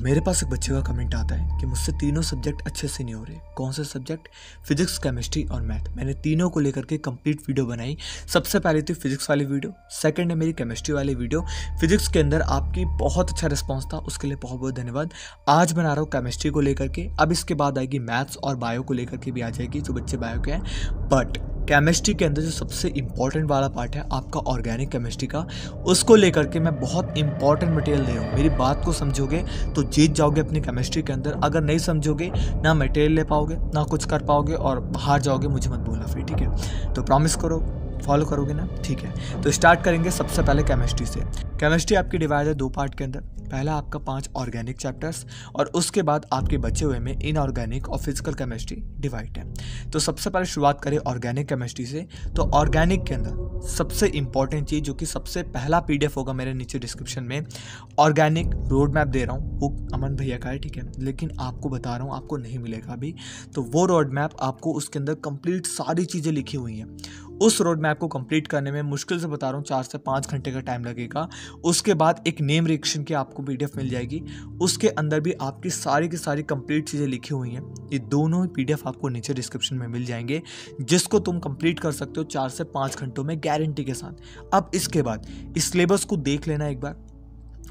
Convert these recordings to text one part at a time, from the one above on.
तो मेरे पास एक बच्चे का कमेंट आता है कि मुझसे तीनों सब्जेक्ट अच्छे से नहीं हो रहे कौन से सब्जेक्ट फिजिक्स केमिस्ट्री और मैथ मैंने तीनों को लेकर के कंप्लीट वीडियो बनाई सबसे पहले थी फिजिक्स वाली वीडियो सेकंड है मेरी केमिस्ट्री वाली वीडियो फिजिक्स के अंदर आपकी बहुत अच्छा रिस्पॉन्स था उसके लिए बहुत बहुत धन्यवाद आज बना रहा हूँ केमिस्ट्री को लेकर के अब इसके बाद आएगी मैथ्स और बायो को लेकर के भी आ जाएगी जो बच्चे बायो के हैं बट केमिस्ट्री के अंदर जो सबसे इम्पॉर्टेंट वाला पार्ट है आपका ऑर्गेनिक केमिस्ट्री का उसको लेकर के मैं बहुत इंपॉर्टेंट मटेरियल दे रहा हूँ मेरी बात को समझोगे तो जीत जाओगे अपनी केमिस्ट्री के अंदर अगर नहीं समझोगे ना मटेरियल ले पाओगे ना कुछ कर पाओगे और हार जाओगे मुझे मत बोलना फिर ठीक है तो प्रॉमिस करो फॉलो करोगे ना ठीक है तो स्टार्ट करेंगे सबसे पहले केमिस्ट्री से केमिस्ट्री आपकी डिवाइड है दो पार्ट के अंदर पहला आपका पांच ऑर्गेनिक चैप्टर्स और उसके बाद आपके बचे हुए में इनऑर्गेनिक और फिजिकल केमिस्ट्री डिवाइड है तो सबसे पहले शुरुआत करें ऑर्गेनिक केमिस्ट्री से तो ऑर्गेनिक के अंदर सबसे इंपॉर्टेंट चीज़ जो कि सबसे पहला पी होगा मेरे नीचे डिस्क्रिप्शन में ऑर्गेनिक रोड मैप दे रहा हूँ वो अमन भैया का है ठीक है लेकिन आपको बता रहा हूँ आपको नहीं मिलेगा अभी तो वो रोड मैप आपको उसके अंदर कंप्लीट सारी चीज़ें लिखी हुई हैं उस रोड मैप को कंप्लीट करने में मुश्किल से बता रहा हूँ चार से पाँच घंटे का टाइम लगेगा उसके बाद एक नेम रिएक्शन की आपको पी मिल जाएगी उसके अंदर भी आपकी सारी की सारी कंप्लीट चीज़ें लिखी हुई हैं ये दोनों ही पी आपको नीचे डिस्क्रिप्शन में मिल जाएंगे जिसको तुम कंप्लीट कर सकते हो चार से पाँच घंटों में गारंटी के साथ अब इसके बाद इस सिलेबस को देख लेना एक बार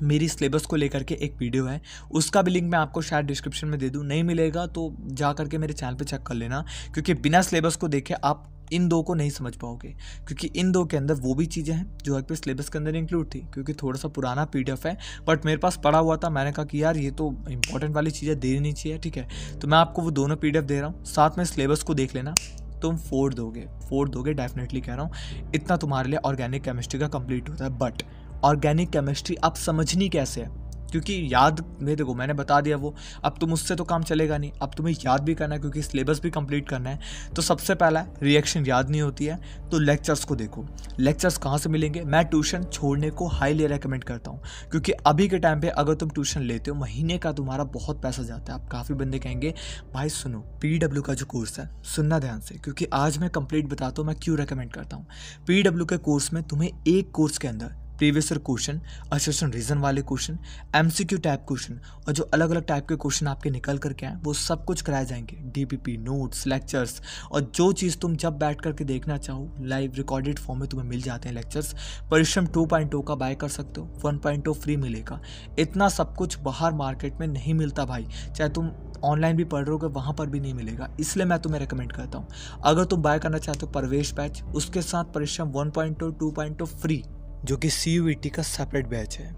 मेरी सिलेबस को लेकर के एक वीडियो है उसका भी लिंक मैं आपको शायद डिस्क्रिप्शन में दे दूँ नहीं मिलेगा तो जा करके मेरे चैनल पे चेक कर लेना क्योंकि बिना सिलेबस को देखे आप इन दो को नहीं समझ पाओगे क्योंकि इन दो के अंदर वो भी चीज़ें हैं जो एक पे सिलेबस के अंदर इंक्लूड थी क्योंकि थोड़ा सा पुराना पी है बट मेरे पास पड़ा हुआ था मैंने कहा कि यार ये तो इंपॉर्टेंट वाली चीज़ें देनी चाहिए ठीक है तो मैं आपको वो दोनों पी दे रहा हूँ साथ में सिलेबस को देख लेना तुम फोर्थ दोगे फोर्थ दोगे डेफिनेटली कह रहा हूँ इतना तुम्हारे लिए ऑर्गेनिक केमिस्ट्री का कंप्लीट होता है बट ऑर्गेनिक केमिस्ट्री आप समझनी कैसे है क्योंकि याद में देखो मैंने बता दिया वो अब तुम उससे तो काम चलेगा नहीं अब तुम्हें याद भी करना है क्योंकि सिलेबस भी कंप्लीट करना है तो सबसे पहला रिएक्शन याद नहीं होती है तो लेक्चर्स को देखो लेक्चर्स कहाँ से मिलेंगे मैं ट्यूशन छोड़ने को हाईली रिकमेंड करता हूँ क्योंकि अभी के टाइम पर अगर तुम ट्यूशन लेते हो महीने का तुम्हारा बहुत पैसा जाता है आप काफ़ी बंदे कहेंगे भाई सुनो पी का जो कोर्स है सुनना ध्यान से क्योंकि आज मैं कंप्लीट बताता हूँ मैं क्यों रिकमेंड करता हूँ पी के कोर्स में तुम्हें एक कोर्स के अंदर प्रीवियस क्वेश्चन असेसन रीजन वाले क्वेश्चन एमसीक्यू टाइप क्वेश्चन और जो अलग अलग टाइप के क्वेश्चन आपके निकल करके आए वो सब कुछ कराए जाएंगे डीपीपी नोट्स लेक्चर्स और जो चीज़ तुम जब बैठ करके देखना चाहो लाइव रिकॉर्डेड फॉर्म में तुम्हें मिल जाते हैं lectures Parishram two point two का बाय कर सकते हो वन पॉइंट टू फ्री मिलेगा इतना सब कुछ बाहर मार्केट में नहीं मिलता भाई चाहे तुम ऑनलाइन भी पढ़ रहोगे वहाँ पर भी नहीं मिलेगा इसलिए मैं तुम्हें रिकमेंड करता हूँ अगर तुम बाय करना चाहते हो परवेश बैच उसके साथ Parishram one point two two point two free जो कि सी यू टी का सेपरेट बैच है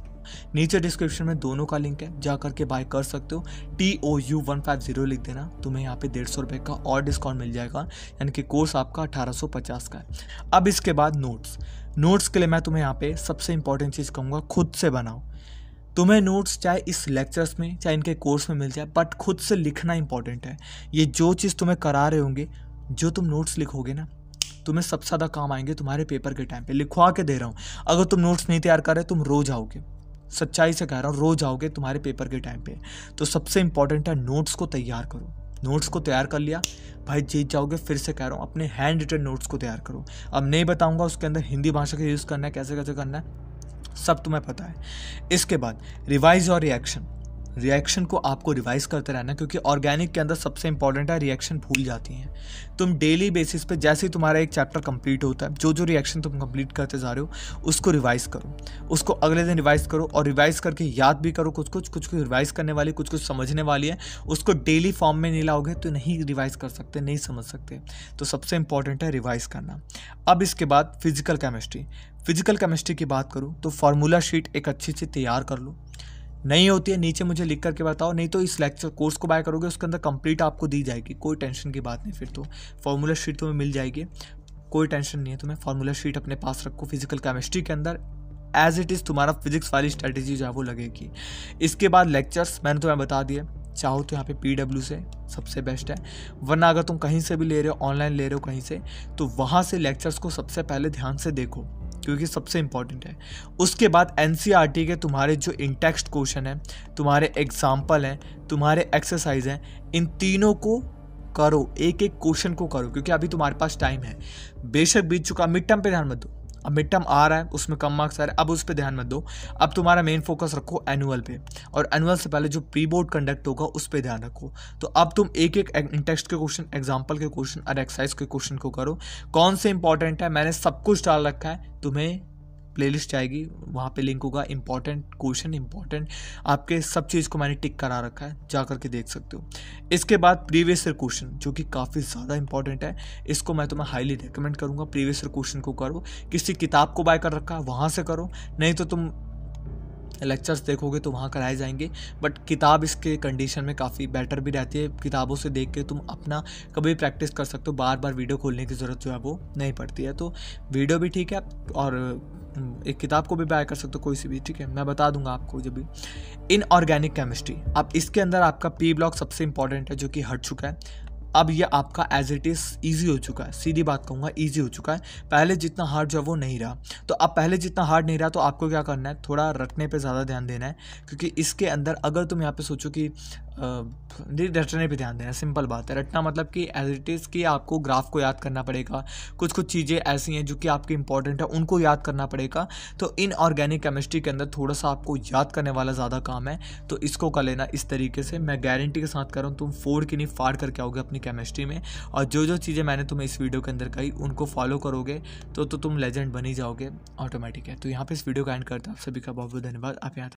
नीचे डिस्क्रिप्शन में दोनों का लिंक है जा करके बाय कर सकते हो T O U one five zero लिख देना तुम्हें यहाँ पे डेढ़ सौ रुपये का और डिस्काउंट मिल जाएगा यानी कि कोर्स आपका अठारह सौ पचास का है अब इसके बाद नोट्स नोट्स के लिए मैं तुम्हें यहाँ पे सबसे इंपॉर्टेंट चीज़ कहूँगा खुद से बनाओ तुम्हें नोट्स चाहे इस लेक्चर्स में चाहे इनके कोर्स में मिल जाए बट खुद से लिखना इंपॉर्टेंट है ये जो चीज़ तुम्हें करा रहे होंगे जो तुम नोट्स लिखोगे ना तुम्हें सबसे ज़्यादा काम आएंगे तुम्हारे पेपर के टाइम पे लिखवा के दे रहा हूँ अगर तुम नोट्स नहीं तैयार कर रहे तुम रोज आओगे सच्चाई से कह रहा हूँ रोज आओगे तुम्हारे पेपर के टाइम पे तो सबसे इंपॉर्टेंट है नोट्स को तैयार करो नोट्स को तैयार कर लिया भाई जीत जाओगे फिर से कह रहा हूँ अपने हैंड रिटन नोट्स को तैयार करो अब नहीं बताऊँगा उसके अंदर हिंदी भाषा का यूज़ करना है कैसे कैसे करना है सब तुम्हें पता है इसके बाद रिवाइज और रिएक्शन रिएक्शन को आपको रिवाइज करते रहना क्योंकि ऑर्गेनिक के अंदर सबसे इंपॉर्टेंट है रिएक्शन भूल जाती हैं तुम डेली बेसिस पे जैसे ही तुम्हारा एक चैप्टर कंप्लीट होता है जो जो रिएक्शन तुम कंप्लीट करते जा रहे हो उसको रिवाइज करो उसको अगले दिन रिवाइज करो और रिवाइज करके याद भी करो कुछ कुछ कुछ कुछ रिवाइज करने वाली कुछ कुछ समझने वाली है उसको डेली फॉर्म में नहीं लाओगे तो नहीं रिवाइज कर सकते नहीं समझ सकते तो सबसे इंपॉर्टेंट है रिवाइज करना अब इसके बाद फिजिकल केमिस्ट्री फिजिकल केमिस्ट्री की बात करूँ तो फार्मूला शीट एक अच्छी से तैयार कर लो नहीं होती है नीचे मुझे लिख करके बताओ नहीं तो इस लेक्चर कोर्स को बाय करोगे उसके अंदर कंप्लीट आपको दी जाएगी कोई टेंशन की बात नहीं फिर तो फॉर्मूला शीट तुम्हें मिल जाएगी कोई टेंशन नहीं है तुम्हें फार्मूला शीट अपने पास रखो फिजिकल केमिस्ट्री के अंदर एज इट इज़ तुम्हारा फिजिक्स वाली स्ट्रैटेजी जो है वो लगेगी इसके बाद लेक्चर्स मैंने तुम्हें बता दिए चाहो तो यहाँ पे पी डब्ल्यू से सबसे बेस्ट है वरना अगर तुम कहीं से भी ले रहे हो ऑनलाइन ले रहे हो कहीं से तो वहाँ से लेक्चर्स को सबसे पहले ध्यान से देखो क्योंकि सबसे इंपॉर्टेंट है उसके बाद एन e के तुम्हारे जो इंटेक्स्ट क्वेश्चन हैं तुम्हारे एग्जाम्पल हैं तुम्हारे एक्सरसाइज हैं इन तीनों को करो एक एक क्वेश्चन को करो क्योंकि अभी तुम्हारे पास टाइम है बेशक बीत चुका मिड टर्म पे ध्यान मत दो अब मिड टर्म आ रहा है उसमें कम मार्क्स आ रहे हैं अब उस पर ध्यान मत दो अब तुम्हारा मेन फोकस रखो एनुअल पे और एनुअल से पहले जो प्री बोर्ड कंडक्ट होगा उस पर ध्यान रखो तो अब तुम एक एक टेक्स्ट के क्वेश्चन एग्जाम्पल के क्वेश्चन और एक्सरसाइज के क्वेश्चन को करो कौन से इंपॉर्टेंट है मैंने सब कुछ डाल रखा है तुम्हें प्लेलिस्ट जाएगी वहाँ पे लिंक होगा इंपॉर्टेंट क्वेश्चन इंपॉर्टेंट आपके सब चीज़ को मैंने टिक करा रखा है जा करके देख सकते हो इसके बाद प्रीवियस ईयर क्वेश्चन जो कि काफ़ी ज़्यादा इंपॉर्टेंट है इसको मैं तुम्हें हाईली रिकमेंड करूँगा प्रीवियस ईयर क्वेश्चन को करो किसी किताब को बाय कर रखा है वहाँ से करो नहीं तो तुम लेक्चर्स देखोगे तो वहाँ कराए जाएंगे बट किताब इसके कंडीशन में काफ़ी बेटर भी रहती है किताबों से देख के तुम अपना कभी प्रैक्टिस कर सकते हो बार बार वीडियो खोलने की ज़रूरत जो है वो नहीं पड़ती है तो वीडियो भी ठीक है और एक किताब को भी बाय कर सकते हो कोई सी भी ठीक है मैं बता दूंगा आपको जब भी इन ऑर्गेनिक केमिस्ट्री अब इसके अंदर आपका पी ब्लॉक सबसे इंपॉर्टेंट है जो कि हट चुका है अब ये आपका एज इट इज़ ईजी हो चुका है सीधी बात कहूँगा ईजी हो चुका है पहले जितना हार्ड जो है वो नहीं रहा तो अब पहले जितना हार्ड नहीं रहा तो आपको क्या करना है थोड़ा रटने पे ज़्यादा ध्यान देना है क्योंकि इसके अंदर अगर तुम यहाँ पे सोचो कि रटने पे ध्यान देना सिंपल बात है रटना मतलब कि एज इट इज़ कि आपको ग्राफ को याद करना पड़ेगा कुछ कुछ चीज़ें ऐसी हैं जो कि आपकी इंपॉर्टेंट है उनको याद करना पड़ेगा तो इन ऑर्गेनिक केमिस्ट्री के अंदर थोड़ा सा आपको याद करने वाला ज़्यादा काम है तो इसको कर लेना इस तरीके से मैं गारंटी के साथ कर रहा हूँ तुम फोड़ के नहीं फाड़ करके आओगे अपनी केमिस्ट्री में और जो जो चीज़ें मैंने तुम्हें इस वीडियो के अंदर कही उनको फॉलो करोगे तो तो तुम लेजेंड बन ही जाओगे ऑटोमेटिक है तो यहाँ पे इस वीडियो का एंड करता हूँ आप सभी का बहुत बहुत धन्यवाद आप यहाँ